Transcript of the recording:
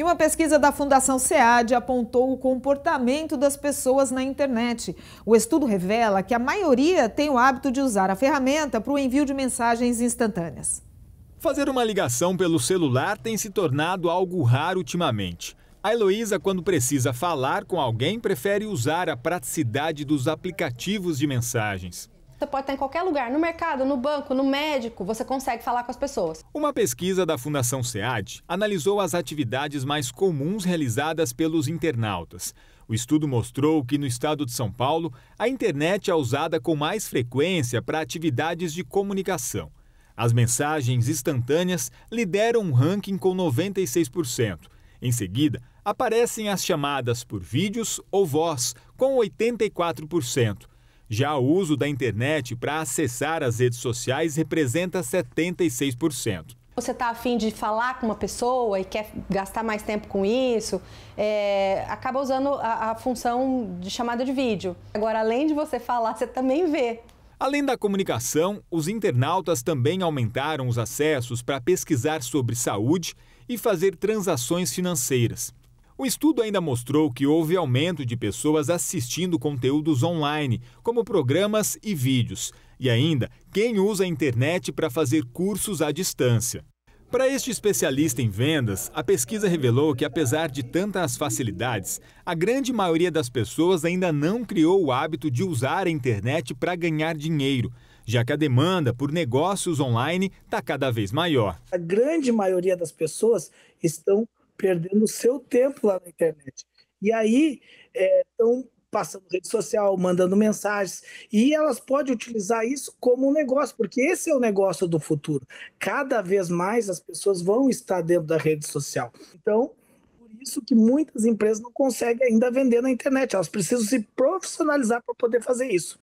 E uma pesquisa da Fundação SEAD apontou o comportamento das pessoas na internet. O estudo revela que a maioria tem o hábito de usar a ferramenta para o envio de mensagens instantâneas. Fazer uma ligação pelo celular tem se tornado algo raro ultimamente. A Heloísa, quando precisa falar com alguém, prefere usar a praticidade dos aplicativos de mensagens. Você pode estar em qualquer lugar, no mercado, no banco, no médico, você consegue falar com as pessoas. Uma pesquisa da Fundação SEAD analisou as atividades mais comuns realizadas pelos internautas. O estudo mostrou que no estado de São Paulo, a internet é usada com mais frequência para atividades de comunicação. As mensagens instantâneas lideram um ranking com 96%. Em seguida, aparecem as chamadas por vídeos ou voz, com 84%. Já o uso da internet para acessar as redes sociais representa 76% você está afim de falar com uma pessoa e quer gastar mais tempo com isso, é, acaba usando a, a, função de chamada de vídeo. Agora, além de você falar, você também vê. Além da comunicação, os internautas também aumentaram os acessos para pesquisar sobre saúde e fazer transações financeiras. O estudo ainda mostrou que houve aumento de pessoas assistindo conteúdos online, como programas e vídeos, e ainda quem usa a internet para fazer cursos à distância. Para este especialista em vendas, a pesquisa revelou que, apesar de tantas facilidades, a grande maioria das pessoas ainda não criou o hábito de usar a internet para ganhar dinheiro, já que a demanda por negócios online está cada vez maior. A grande maioria das pessoas estão perdendo o seu tempo lá na internet. E aí estão é, passando rede social, mandando mensagens, e elas podem utilizar isso como um negócio, porque esse é o negócio do futuro. Cada vez mais as pessoas vão estar dentro da rede social. Então, por isso que muitas empresas não conseguem ainda vender na internet, elas precisam se profissionalizar para poder fazer isso.